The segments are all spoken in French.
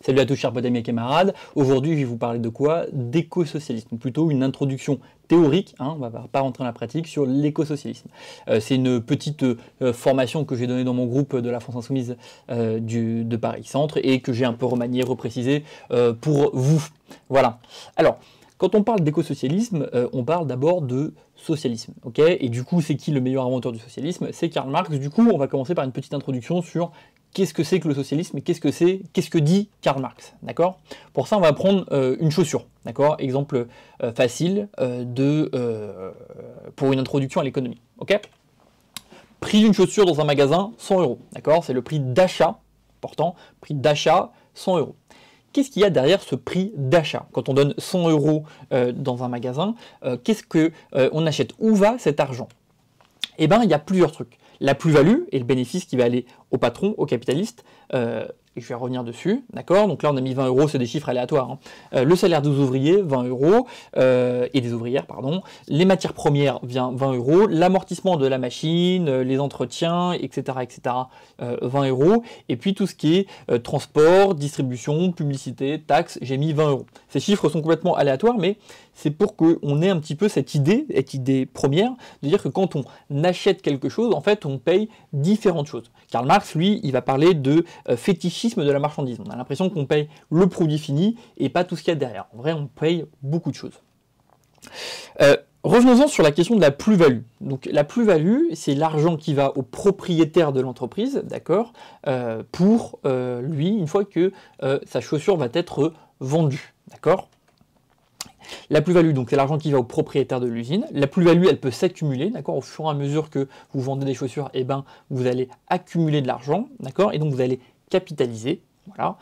Salut à tous chers potes amis et camarades. Aujourd'hui, je vais vous parler de quoi D'écosocialisme, plutôt une introduction théorique, hein, on ne va pas rentrer dans la pratique, sur l'écosocialisme. Euh, c'est une petite euh, formation que j'ai donnée dans mon groupe de la France Insoumise euh, de Paris Centre et que j'ai un peu remanié, reprécisé pour vous. Voilà. Alors, quand on parle d'écosocialisme, on parle d'abord de socialisme. ok et du coup, c'est qui le meilleur inventeur du socialisme C'est Karl Marx. Du coup, on va commencer par une petite introduction sur qu'est-ce que c'est que le socialisme et qu'est-ce que c'est, qu'est-ce que dit Karl Marx, d'accord Pour ça, on va prendre euh, une chaussure, d'accord Exemple euh, facile euh, de, pour une introduction à l'économie, ok Prix d'une chaussure dans un magasin, 100 euros, d'accord C'est le prix d'achat, Pourtant, prix d'achat, 100 euros. Qu'est-ce qu'il y a derrière ce prix d'achat Quand on donne 100 euros dans un magasin, qu'est-ce qu'on achète Où va cet argent eh ben, il y a plusieurs trucs. La plus-value et le bénéfice qui va aller au patron, au capitaliste, euh, et je vais revenir dessus, d'accord Donc là, on a mis 20 euros, c'est des chiffres aléatoires. Hein. Euh, le salaire des ouvriers, 20 euros, euh, et des ouvrières, pardon. Les matières premières, 20 euros. L'amortissement de la machine, les entretiens, etc., etc., 20 euros. Et puis tout ce qui est transport, distribution, publicité, taxes, j'ai mis 20 euros. Ces chiffres sont complètement aléatoires, mais c'est pour qu'on ait un petit peu cette idée, cette idée première, de dire que quand on achète quelque chose, en fait, on paye différentes choses. Karl Marx, lui, il va parler de euh, fétichisme de la marchandise. On a l'impression qu'on paye le produit fini et pas tout ce qu'il y a derrière. En vrai, on paye beaucoup de choses. Euh, revenons-en sur la question de la plus-value. Donc la plus-value, c'est l'argent qui va au propriétaire de l'entreprise, d'accord, euh, pour lui, une fois que sa chaussure va être vendue, d'accord la plus-value, donc c'est l'argent qui va au propriétaire de l'usine. La plus-value, elle peut s'accumuler, d'accord Au fur et à mesure que vous vendez des chaussures, eh ben, vous allez accumuler de l'argent, d'accord Et donc vous allez capitaliser, voilà.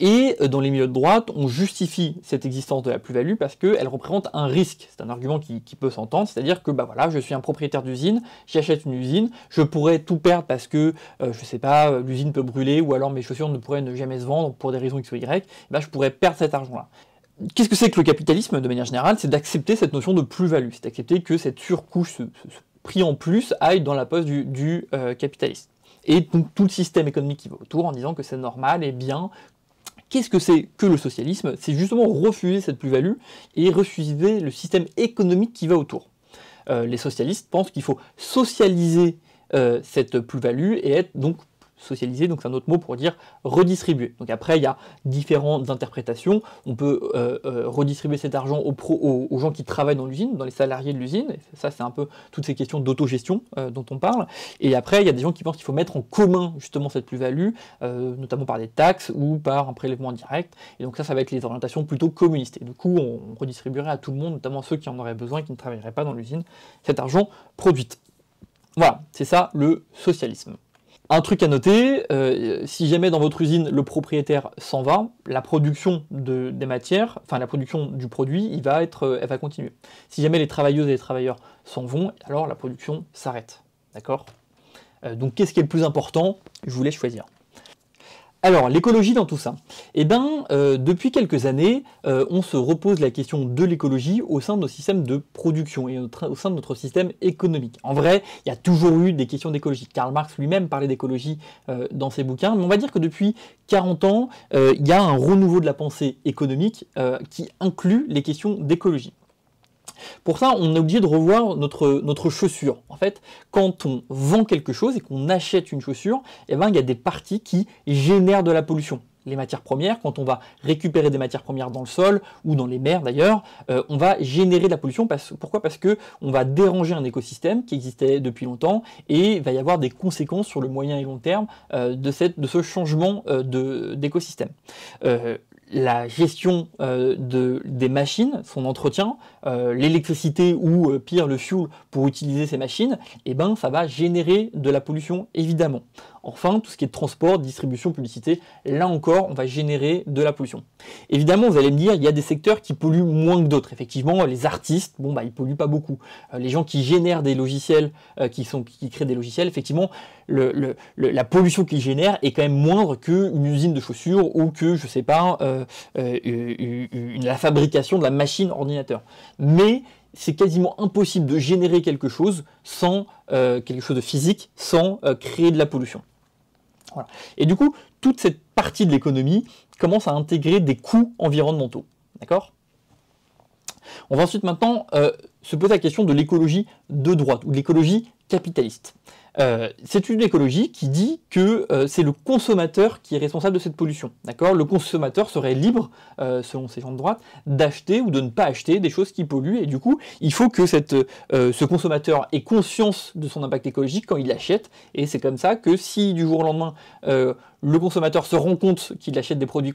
Et euh, dans les milieux de droite, on justifie cette existence de la plus-value parce qu'elle représente un risque. C'est un argument qui, peut s'entendre, c'est-à-dire que bah voilà, je suis un propriétaire d'usine, j'achète une usine, je pourrais tout perdre parce que, euh, je sais pas, l'usine peut brûler ou alors mes chaussures ne pourraient ne jamais se vendre pour des raisons X ou Y, eh ben, je pourrais perdre cet argent-là. Qu'est-ce que c'est que le capitalisme de manière générale C'est d'accepter cette notion de plus-value, c'est d'accepter que cette surcouche, ce, prix en plus, aille dans la poche du, euh, capitaliste. Et donc tout le système économique qui va autour en disant que c'est normal et bien. Qu'est-ce que c'est que le socialisme C'est justement refuser cette plus-value et refuser le système économique qui va autour. Euh, les socialistes pensent qu'il faut socialiser euh, cette plus-value et être donc socialiser, donc c'est un autre mot pour dire redistribuer. Donc après, il y a différentes interprétations. On peut euh, euh, redistribuer cet argent aux, gens qui travaillent dans l'usine, dans les salariés de l'usine. Ça, c'est un peu toutes ces questions d'autogestion euh, dont on parle. Et après, il y a des gens qui pensent qu'il faut mettre en commun justement cette plus-value, notamment par des taxes ou par un prélèvement direct. Et donc ça, ça va être les orientations plutôt communistes. Et du coup, on, on redistribuerait à tout le monde, notamment ceux qui en auraient besoin et qui ne travailleraient pas dans l'usine, cet argent produit. Voilà, c'est ça le socialisme. Un truc à noter, euh, si jamais dans votre usine le propriétaire s'en va, la production des matières, enfin la production du produit, il va être, euh, elle va continuer. Si jamais les travailleuses et les travailleurs s'en vont, alors la production s'arrête. D'accord euh, Donc qu'est-ce qui est le plus important Je voulais choisir. Alors, l'écologie dans tout ça. Eh bien, euh, depuis quelques années, euh, on se repose la question de l'écologie au sein de nos systèmes de production et au sein de notre système économique. En vrai, il y a toujours eu des questions d'écologie. Karl Marx lui-même parlait d'écologie euh, dans ses bouquins, mais on va dire que depuis 40 ans, il y a un renouveau de la pensée économique qui inclut les questions d'écologie. Pour ça, on est obligé de revoir notre, notre chaussure. En fait, quand on vend quelque chose et qu'on achète une chaussure, eh ben, il y a des parties qui génèrent de la pollution. Les matières premières, quand on va récupérer des matières premières dans le sol ou dans les mers d'ailleurs, euh, on va générer de la pollution. Parce, pourquoi Parce qu'on va déranger un écosystème qui existait depuis longtemps et il va y avoir des conséquences sur le moyen et long terme euh, de, ce changement euh, d'écosystème la gestion euh, des machines, son entretien, euh, l'électricité ou euh, pire le fuel pour utiliser ces machines, eh ben, ça va générer de la pollution évidemment. Enfin, tout ce qui est transport, distribution, publicité, là encore, on va générer de la pollution. Évidemment, vous allez me dire, il y a des secteurs qui polluent moins que d'autres. Effectivement, les artistes, bon, bah, ils polluent pas beaucoup. Euh, les gens qui génèrent des logiciels, euh, qui, sont, qui créent des logiciels, effectivement, la pollution qu'ils génèrent est quand même moindre qu'une usine de chaussures ou que, je sais pas, euh, la fabrication de la machine ordinateur. Mais c'est quasiment impossible de générer quelque chose sans quelque chose de physique, sans créer de la pollution. Et du coup, toute cette partie de l'économie commence à intégrer des coûts environnementaux. On va ensuite maintenant euh, se poser la question de l'écologie de droite ou de l'écologie capitaliste. Euh, c'est une écologie qui dit que euh, c'est le consommateur qui est responsable de cette pollution. D'accord Le consommateur serait libre, euh, selon ses gens de droite, d'acheter ou de ne pas acheter des choses qui polluent. Et du coup, il faut que ce consommateur ait conscience de son impact écologique quand il achète. Et c'est comme ça que si du jour au lendemain, le consommateur se rend compte qu'il achète des produits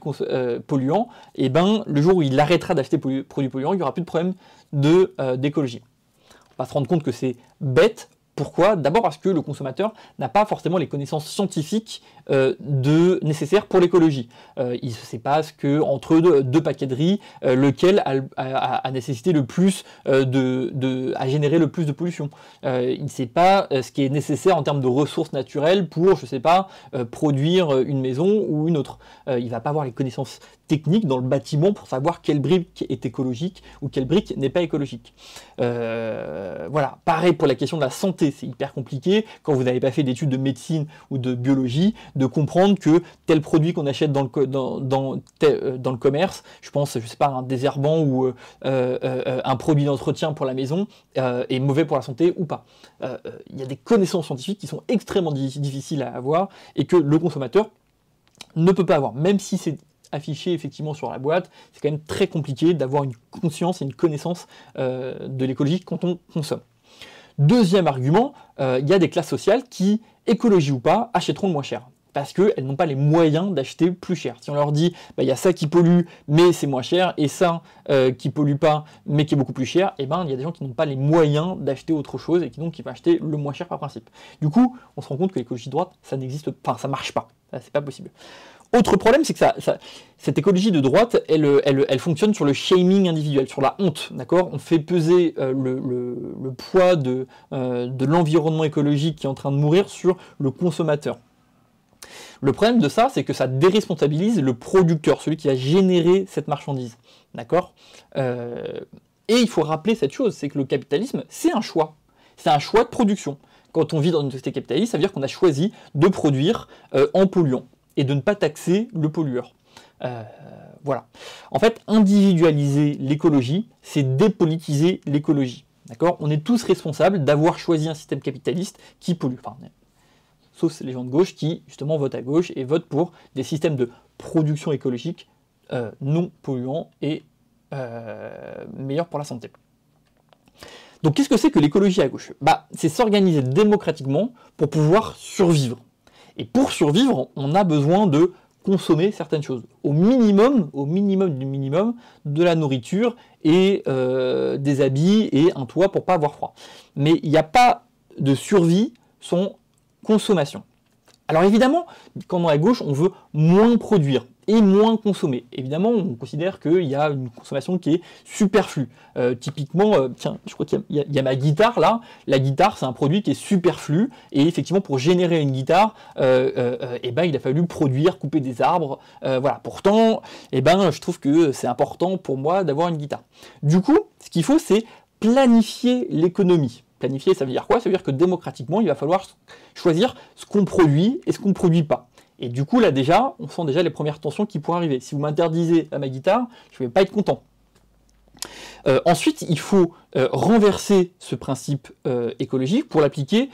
polluants, et eh ben le jour où il arrêtera d'acheter des produits polluants, il n'y aura plus de problème d'écologie. on va se rendre compte que c'est bête, pourquoi D'abord parce que le consommateur n'a pas forcément les connaissances scientifiques euh, de, nécessaire pour l'écologie. Euh, il ne sait pas ce que, entre deux, deux paquets de riz, euh, lequel a, nécessité le plus de, de, a généré le plus de pollution. il ne sait pas ce qui est nécessaire en termes de ressources naturelles pour, je ne sais pas, produire une maison ou une autre. il ne va pas avoir les connaissances techniques dans le bâtiment pour savoir quelle brique est écologique ou quelle brique n'est pas écologique. voilà, pareil pour la question de la santé, c'est hyper compliqué quand vous n'avez pas fait d'études de médecine ou de biologie de comprendre que tel produit qu'on achète dans le, dans, euh, dans, le commerce, je pense, je sais pas, un désherbant ou euh, euh, un produit d'entretien pour la maison, est mauvais pour la santé ou pas. Il y a des connaissances scientifiques qui sont extrêmement difficiles à avoir et que le consommateur ne peut pas avoir, même si c'est affiché effectivement sur la boîte, c'est quand même très compliqué d'avoir une conscience et une connaissance de l'écologie quand on consomme. Deuxième argument, il y a des classes sociales qui, écologie ou pas, achèteront le moins cher parce qu'elles n'ont pas les moyens d'acheter plus cher. Si on leur dit, bah, il y a ça qui pollue, mais c'est moins cher, et ça qui euh, qui pollue pas, mais qui est beaucoup plus cher, et eh ben il y a des gens qui n'ont pas les moyens d'acheter autre chose et qui donc qui vont acheter le moins cher par principe. Du coup, on se rend compte que l'écologie de droite, ça n'existe pas, ça marche pas, c'est pas possible. Autre problème, c'est que cette écologie de droite, elle, fonctionne sur le shaming individuel, sur la honte, d'accord On fait peser euh, le, poids euh, de l'environnement écologique qui est en train de mourir sur le consommateur. Le problème de ça, c'est que ça déresponsabilise le producteur, celui qui a généré cette marchandise. D'accord euh, Et il faut rappeler cette chose, c'est que le capitalisme, c'est un choix. C'est un choix de production. Quand on vit dans une société capitaliste, ça veut dire qu'on a choisi de produire euh, en polluant et de ne pas taxer le pollueur. Euh, voilà. En fait, individualiser l'écologie, c'est dépolitiser l'écologie. D'accord On est tous responsables d'avoir choisi un système capitaliste qui pollue. Enfin, sauf les gens de gauche qui justement votent à gauche et votent pour des systèmes de production écologique euh, non polluants et euh, meilleurs pour la santé. Donc qu'est-ce que c'est que l'écologie à gauche bah, C'est s'organiser démocratiquement pour pouvoir survivre. Et pour survivre, on a besoin de consommer certaines choses. Au minimum, au minimum du minimum, de la nourriture et euh, des habits et un toit pour pas avoir froid. Mais il n'y a pas de survie sans consommation. Alors évidemment, quand on est à gauche, on veut moins produire et moins consommer. Évidemment, on considère qu'il y a une consommation qui est superflue. Euh, typiquement, euh, tiens, je crois qu'il y, a ma guitare là. La guitare, c'est un produit qui est superflu. Et effectivement, pour générer une guitare, euh, eh ben, il a fallu produire, couper des arbres. voilà. Pourtant, eh ben, je trouve que c'est important pour moi d'avoir une guitare. Du coup, ce qu'il faut, c'est planifier l'économie. Planifier, ça veut dire quoi Ça veut dire que démocratiquement, il va falloir choisir ce qu'on produit et ce qu'on ne produit pas. Et du coup, là déjà, on sent déjà les premières tensions qui pourraient arriver. Si vous m'interdisez à ma guitare, je ne vais pas être content. Euh, ensuite, il faut euh, renverser ce principe euh, écologique pour l'appliquer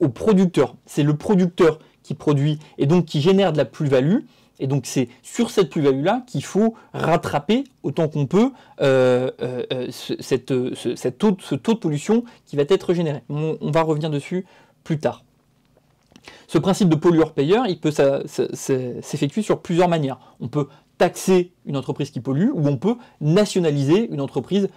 au producteur. C'est le producteur qui produit et donc qui génère de la plus-value et donc c'est sur cette plus-value-là qu'il faut rattraper autant qu'on peut euh, euh, euh, ce, taux, de pollution qui va être généré. On, va revenir dessus plus tard. Ce principe de pollueur-payeur, il peut s'effectuer sur plusieurs manières. On peut taxer une entreprise qui pollue ou on peut nationaliser une entreprise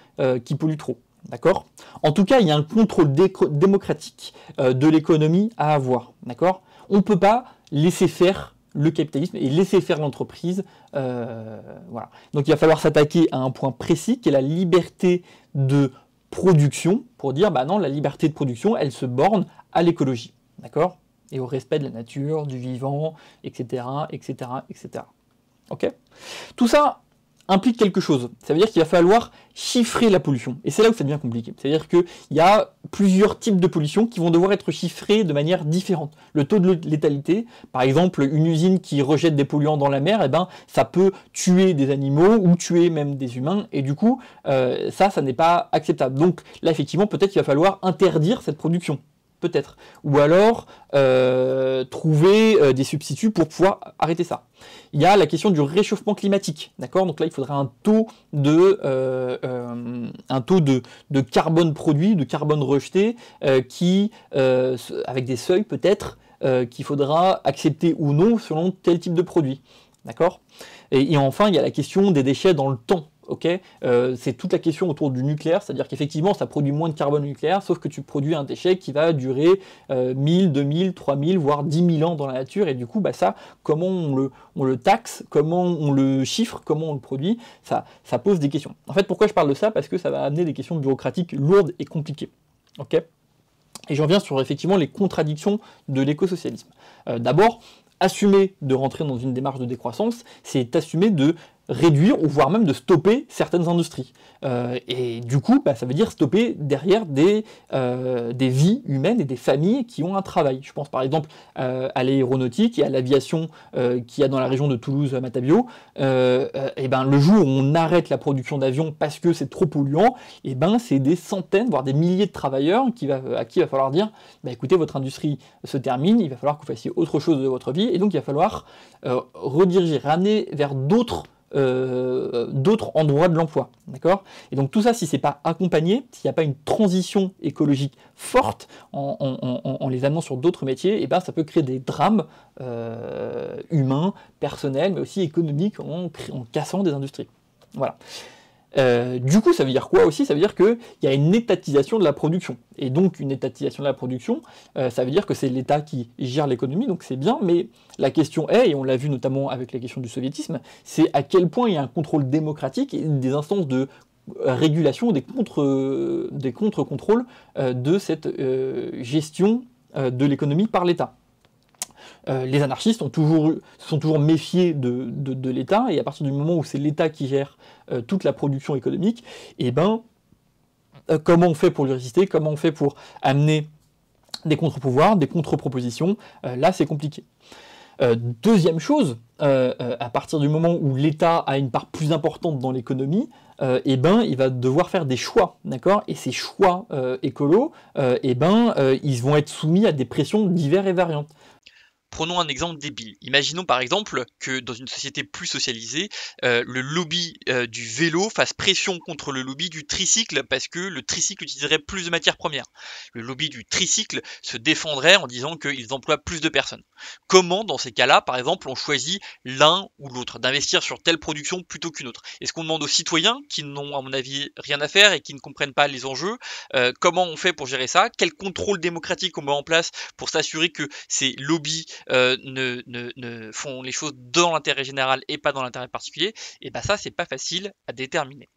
qui pollue trop. D'accord En tout cas, il y a un contrôle démocratique de l'économie à avoir. D'accord On ne peut pas laisser faire le capitalisme et laisser faire l'entreprise. Euh, voilà. Donc il va falloir s'attaquer à un point précis qui est la liberté de production pour dire bah non, la liberté de production, elle se borne à l'écologie, d'accord Et au respect de la nature, du vivant, etc., etc., etc. Ok Tout ça implique quelque chose. Ça veut dire qu'il va falloir chiffrer la pollution. Et c'est là où ça devient compliqué. C'est-à-dire qu'il y a plusieurs types de pollution qui vont devoir être chiffrés de manière différente. Le taux de létalité, par exemple, une usine qui rejette des polluants dans la mer, eh ben, ça peut tuer des animaux ou tuer même des humains. Et du coup, euh, ça, ça n'est pas acceptable. Donc là, effectivement, peut-être qu'il va falloir interdire cette production peut-être. Ou alors euh, trouver euh, des substituts pour pouvoir arrêter ça. Il y a la question du réchauffement climatique, d'accord Donc là, il faudra un taux de, euh, un taux de, carbone produit, de carbone rejeté, qui, avec des seuils peut-être, qu'il faudra accepter ou non selon tel type de produit, d'accord et enfin, il y a la question des déchets dans le temps ok euh, C'est toute la question autour du nucléaire, c'est-à-dire qu'effectivement, ça produit moins de carbone nucléaire, sauf que tu produis un déchet qui va durer 1000, 2000, 3000, voire 10 000 ans dans la nature, et du coup, bah, ça, comment on le, taxe, comment on le chiffre, comment on le produit, ça, pose des questions. En fait, pourquoi je parle de ça Parce que ça va amener des questions bureaucratiques lourdes et compliquées. ok et j'en viens sur effectivement les contradictions de l'écosocialisme. Euh, d'abord, assumer de rentrer dans une démarche de décroissance, c'est assumer de réduire ou voire même de stopper certaines industries. Euh, et du coup, bah, ça veut dire stopper derrière euh, des, vies humaines et des familles qui ont un travail. Je pense par exemple euh, à l'aéronautique et à l'aviation qu'il y a dans la région de Toulouse-Matabio. et ben, le jour où on arrête la production d'avions parce que c'est trop polluant, et ben, c'est des centaines, voire des milliers de travailleurs qui va, à qui il va falloir dire bah, écoutez, votre industrie se termine, il va falloir que vous fassiez autre chose de votre vie, et donc il va falloir rediriger, ramener vers d'autres euh, d'autres endroits de l'emploi. D'accord Et donc tout ça, si ce n'est pas accompagné, s'il n'y a pas une transition écologique forte en, les amenant sur d'autres métiers, et eh ben, ça peut créer des drames euh, humains, personnels, mais aussi économiques en, en cassant des industries. Voilà. Euh, du coup, ça veut dire quoi aussi Ça veut dire qu'il y a une étatisation de la production. Et donc, une étatisation de la production, euh, ça veut dire que c'est l'État qui gère l'économie, donc c'est bien, mais la question est, et on l'a vu notamment avec la question du soviétisme, c'est à quel point il y a un contrôle démocratique et des instances de régulation, des contre-contrôles des euh, contre de cette gestion de l'économie par l'État. Euh, les anarchistes sont toujours méfiés de, l'État, et à partir du moment où c'est l'État qui gère euh, toute la production économique, eh ben, euh, comment on fait pour lui résister, comment on fait pour amener des contre-pouvoirs, des contre-propositions, là c'est compliqué. deuxième chose, à partir du moment où l'État a une part plus importante dans l'économie, eh ben, il va devoir faire des choix, d'accord Et ces choix écolos, eh ben, ils vont être soumis à des pressions diverses et variantes. Prenons un exemple débile. Imaginons par exemple que dans une société plus socialisée, euh, le lobby euh, du vélo fasse pression contre le lobby du tricycle parce que le tricycle utiliserait plus de matières premières. Le lobby du tricycle se défendrait en disant qu'ils emploient plus de personnes. Comment dans ces cas-là, par exemple, on choisit l'un ou l'autre, d'investir sur telle production plutôt qu'une autre Est-ce qu'on demande aux citoyens qui n'ont à mon avis rien à faire et qui ne comprennent pas les enjeux euh, comment on fait pour gérer ça Quel contrôle démocratique on met en place pour s'assurer que ces lobbies euh, ne, font les choses dans l'intérêt général et pas dans l'intérêt particulier, et eh bien ça, c'est pas facile à déterminer.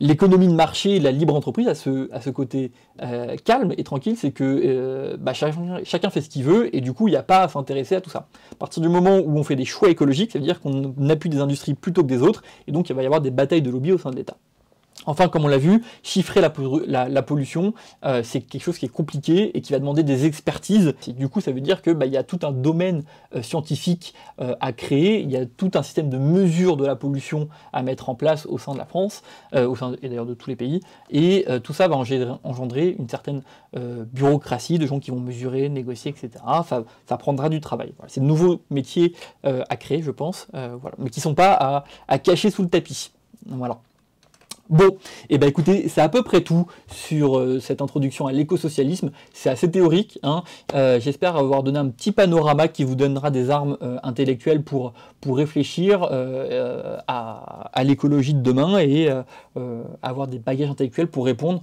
L'économie de marché, la libre entreprise à ce, côté euh, calme et tranquille, c'est que euh, bah, chacun, fait ce qu'il veut et du coup il n'y a pas à s'intéresser à tout ça. À partir du moment où on fait des choix écologiques, ça veut dire qu'on appuie des industries plutôt que des autres et donc il va y avoir des batailles de lobby au sein de l'État. Enfin, comme on l'a vu, chiffrer la, la, pollution, euh, c'est quelque chose qui est compliqué et qui va demander des expertises. du coup, ça veut dire que bah, il y a tout un domaine euh, scientifique euh, à créer, il y a tout un système de mesure de la pollution à mettre en place au sein de la France, au sein et d'ailleurs de tous les pays. Et tout ça va engendrer, une certaine bureaucratie de gens qui vont mesurer, négocier, etc. Ça, prendra du travail. c'est de nouveaux métiers à créer, je pense, voilà. mais qui ne sont pas à, à cacher sous le tapis. Voilà. Bon, et eh ben écoutez, c'est à peu près tout sur euh, cette introduction à l'écosocialisme. C'est assez théorique. Hein. Euh, j'espère avoir donné un petit panorama qui vous donnera des armes euh, intellectuelles pour, pour réfléchir à, l'écologie de demain et avoir des bagages intellectuels pour répondre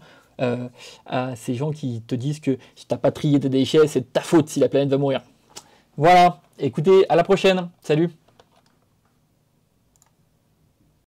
à ces gens qui te disent que si t'as pas trié tes déchets, c'est ta faute si la planète va mourir. Voilà, écoutez, à la prochaine. Salut